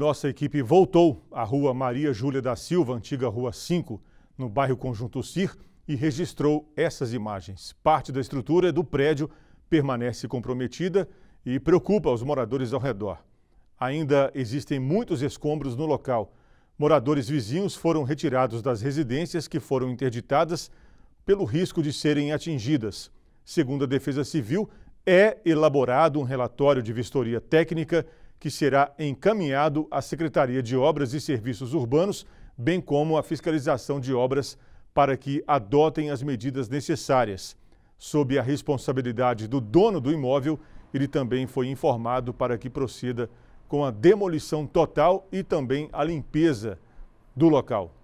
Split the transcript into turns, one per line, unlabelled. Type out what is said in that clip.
Nossa equipe voltou à rua Maria Júlia da Silva, antiga Rua 5, no bairro Conjunto Cir, e registrou essas imagens. Parte da estrutura do prédio permanece comprometida e preocupa os moradores ao redor. Ainda existem muitos escombros no local. Moradores vizinhos foram retirados das residências que foram interditadas pelo risco de serem atingidas. Segundo a Defesa Civil, é elaborado um relatório de vistoria técnica que será encaminhado à Secretaria de Obras e Serviços Urbanos, bem como à fiscalização de obras para que adotem as medidas necessárias. Sob a responsabilidade do dono do imóvel, ele também foi informado para que proceda com a demolição total e também a limpeza do local.